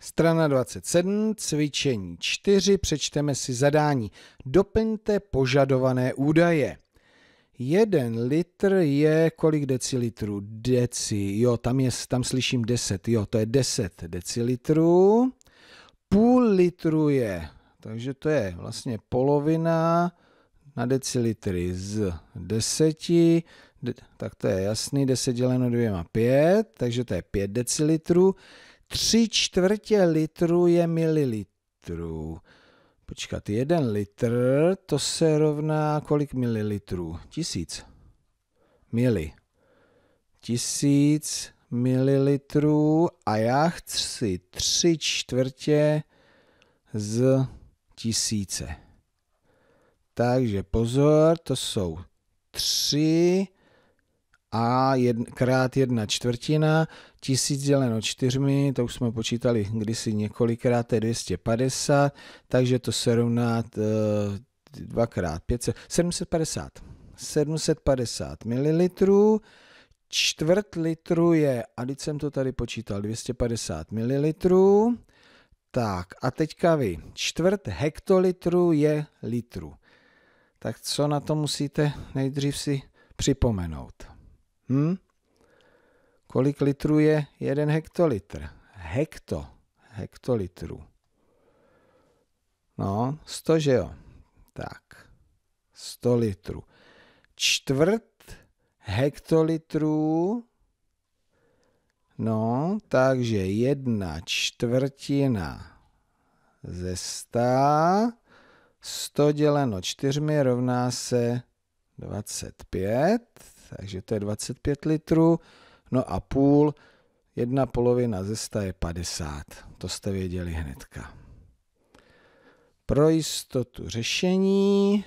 Strana 27, cvičení 4, přečteme si zadání. Doplňte požadované údaje. 1 litr je kolik decilitrů? Deci, jo, tam, je, tam slyším 10, jo, to je 10 decilitrů. Půl litru je, takže to je vlastně polovina na decilitry z 10, tak to je jasný, 10 děleno dvěma 5, takže to je 5 decilitrů. Tři čtvrtě litru je mililitrů. Počkat, jeden litr, to se rovná kolik mililitrů? Tisíc. Mili. Tisíc mililitrů a já chci tři čtvrtě z tisíce. Takže pozor, to jsou tři a jed, krát jedna čtvrtina, tisíc děleno čtyřmi, to už jsme počítali kdysi několikrát, je 250, takže to se rovná eh, dvakrát 500, 750. 750 ml, čtvrt litru je, a teď jsem to tady počítal, 250 ml, tak a teďka vy, čtvrt hektolitru je litru. Tak co na to musíte nejdřív si připomenout? Hm? Kolik litrů je jeden hektolitr? Hekto. Hektolitrů. No, sto, že jo? Tak, sto litrů. Čtvrt hektolitrů, no, takže jedna čtvrtina ze sta sto děleno čtyřmi rovná se 25, takže to je 25 litrů, no a půl, jedna polovina zesta je 50, to jste věděli hnedka. Pro jistotu řešení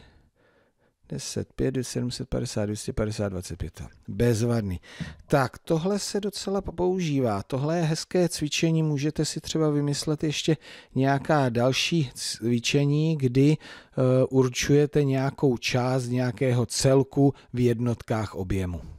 10, 5, 750, 250, 25. Bezvadný. Tak, tohle se docela používá. Tohle je hezké cvičení. Můžete si třeba vymyslet ještě nějaká další cvičení, kdy eh, určujete nějakou část nějakého celku v jednotkách objemu.